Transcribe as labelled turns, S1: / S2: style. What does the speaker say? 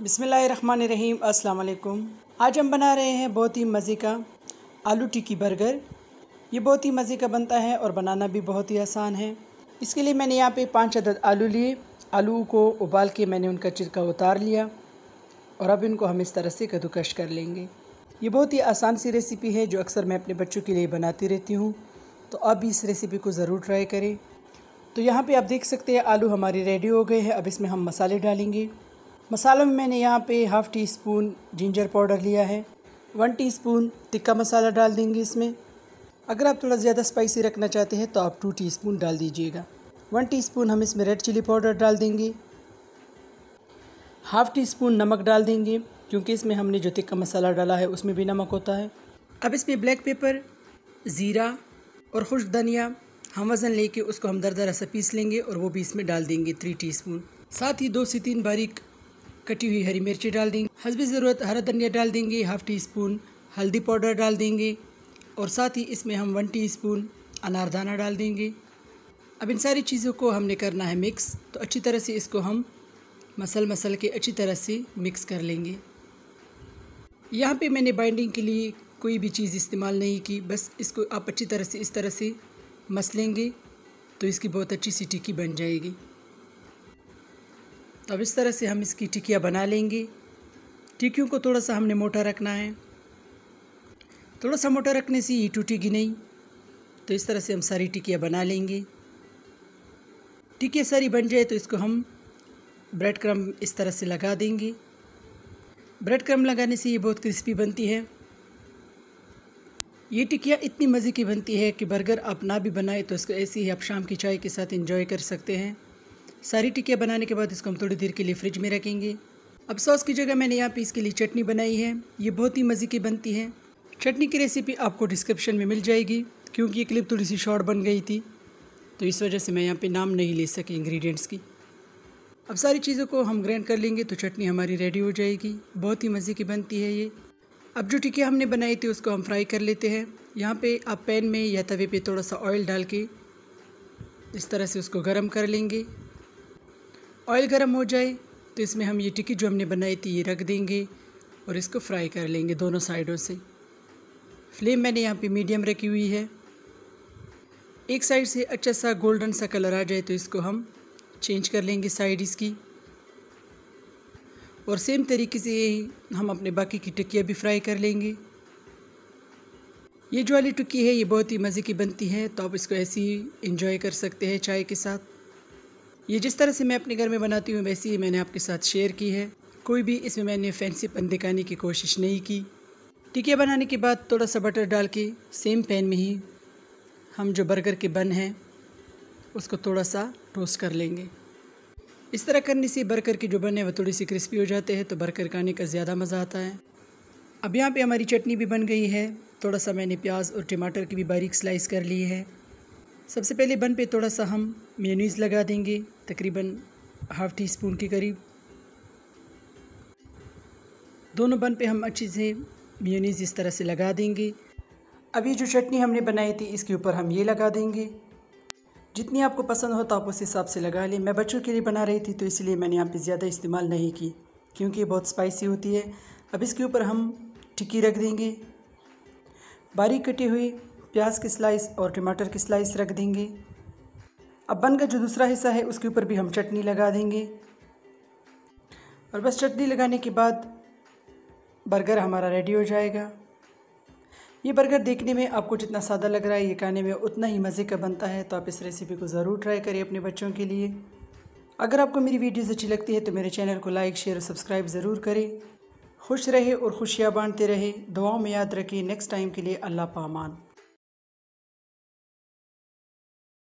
S1: बिसमीम अल्लाम आज हम बना रहे हैं बहुत ही मज़े का आलू टिक्की बर्गर ये बहुत ही मज़े का बनता है और बनाना भी बहुत ही आसान है इसके लिए मैंने यहाँ पे पाँच अदद आलू लिए आलू को उबाल के मैंने उनका छिलका उतार लिया और अब इनको हम इस तरह से कद्दूकश कर लेंगे ये बहुत ही आसान सी रेसिपी है जो अक्सर मैं अपने बच्चों के लिए बनाती रहती हूँ तो अब इस रेसिपी को ज़रूर ट्राई करें तो यहाँ पे आप देख सकते हैं आलू हमारे रेडी हो गए हैं अब इसमें हम मसाले डालेंगे मसालों में मैंने यहाँ पे half teaspoon ginger powder लिया है वन टीस्पून टिक्का मसाला डाल देंगे इसमें अगर आप थोड़ा ज़्यादा स्पाइसी रखना चाहते हैं तो आप टू टीस्पून डाल दीजिएगा वन टीस्पून हम इसमें रेड चिली पाउडर डाल देंगे हाफ़ टी स्पून नमक डाल देंगे क्योंकि इसमें हमने जो तिक्का मसाला डाला है उसमें भी नमक होता है अब इसमें ब्लैक पेपर ज़ीरा और खुश धनिया हम वज़न लेके उसको हम दर दर ऐसा पीस लेंगे और वो भी इसमें डाल देंगे थ्री टीस्पून साथ ही दो से तीन बारीक कटी हुई हरी मिर्ची डाल देंगे हसबी ज़रूरत हरा धनिया डाल देंगे हाफ़ टी स्पून हल्दी पाउडर डाल देंगे और साथ ही इसमें हम वन टी स्पून अनारदाना डाल देंगे अब इन सारी चीज़ों को हमने करना है मिक्स तो अच्छी तरह से इसको हम मसल मसल के अच्छी तरह से मिक्स कर लेंगे यहाँ पे मैंने बाइंडिंग के लिए कोई भी चीज़ इस्तेमाल नहीं की बस इसको आप अच्छी तरह से इस तरह से मसलेंगे तो इसकी बहुत अच्छी सी टिक्की बन जाएगी अब इस तरह से हम इसकी टिकिया बना लेंगे टिकियों को थोड़ा सा हमने मोटा रखना है थोड़ा सा मोटा रखने से ये टूटेगी नहीं तो इस तरह से हम सारी टिकिया बना लेंगे टिकिया सारी बन जाए तो इसको हम ब्रेड क्रम इस तरह से लगा देंगे ब्रेड क्रम लगाने से ये बहुत क्रिस्पी बनती है ये टिकिया इतनी मज़े की बनती है कि बर्गर आप ना भी बनाए तो इसको ऐसे ही आप शाम की चाय के साथ इंजॉय कर सकते हैं सारी टिकिया बनाने के बाद इसको हम थोड़ी देर के लिए फ्रिज में रखेंगे अब सॉस की जगह मैंने यहाँ पे इसके लिए चटनी बनाई है ये बहुत ही मज़े की बनती है चटनी की रेसिपी आपको डिस्क्रिप्शन में मिल जाएगी क्योंकि ये क्लिप थोड़ी सी शॉर्ट बन गई थी तो इस वजह से मैं यहाँ पे नाम नहीं ले सकी इंग्रेडिएंट्स की अब सारी चीज़ों को हम ग्रैंड कर लेंगे तो चटनी हमारी रेडी हो जाएगी बहुत ही मज़े की बनती है ये अब जो टिकिया हमने बनाई थी उसको हम फ्राई कर लेते हैं यहाँ पर आप पैन में या तवे पर थोड़ा सा ऑयल डाल के इस तरह से उसको गर्म कर लेंगे ऑयल गर्म हो जाए तो इसमें हम ये टिक्की जो हमने बनाई थी ये रख देंगे और इसको फ्राई कर लेंगे दोनों साइडों से फ्लेम मैंने यहाँ पे मीडियम रखी हुई है एक साइड से अच्छा सा गोल्डन सा कलर आ जाए तो इसको हम चेंज कर लेंगे साइड इसकी और सेम तरीके से हम अपने बाकी की टिक्कियाँ भी फ्राई कर लेंगे ये जो वाली टिक्की है ये बहुत ही मज़े की बनती है तो आप इसको ऐसे ही इंजॉय कर सकते हैं चाय के साथ ये जिस तरह से मैं अपने घर में बनाती हूँ वैसी ही मैंने आपके साथ शेयर की है कोई भी इसमें मैंने फैंसी पन दिखाने की कोशिश नहीं की टिकिया बनाने के बाद थोड़ा सा बटर डाल के सेम पैन में ही हम जो बर्गर के बन हैं उसको थोड़ा सा टोस्ट कर लेंगे इस तरह करने से बर्गर के जो बन है वह थोड़ी सी क्रिस्पी हो जाते हैं तो बर्गर खाने का ज़्यादा मज़ा आता है अब यहाँ पे हमारी चटनी भी बन गई है थोड़ा सा मैंने प्याज और टमाटर की भी बारीक स्लाइस कर ली है सबसे पहले बन पे थोड़ा सा हम मेनूज़ लगा देंगे तकरीबन हाफ़ टी स्पून के करीब दोनों बन पे हम अच्छे से मेनीज इस तरह से लगा देंगे अभी जो चटनी हमने बनाई थी इसके ऊपर हम ये लगा देंगे जितनी आपको पसंद हो तो आप उस हिसाब से लगा लें मैं बच्चों के लिए बना रही थी तो इसलिए मैंने यहाँ पे ज़्यादा इस्तेमाल नहीं की क्योंकि ये बहुत स्पाइसी होती है अब इसके ऊपर हम टिक्की रख देंगे बारीक कटी हुई प्याज की स्लाइस और टमाटर की स्लाइस रख देंगे अब बन का जो दूसरा हिस्सा है उसके ऊपर भी हम चटनी लगा देंगे और बस चटनी लगाने के बाद बर्गर हमारा रेडी हो जाएगा ये बर्गर देखने में आपको जितना सादा लग रहा है ये खाने में उतना ही मज़े का बनता है तो आप इस रेसिपी को ज़रूर ट्राई करिए अपने बच्चों के लिए अगर आपको मेरी वीडियोज़ अच्छी लगती है तो मेरे चैनल को लाइक शेयर और सब्सक्राइब ज़रूर करें खुश रहे और खुशियाँ बांटते रहे दुआओं में याद रखें नेक्स्ट टाइम के लिए अल्लाह पामान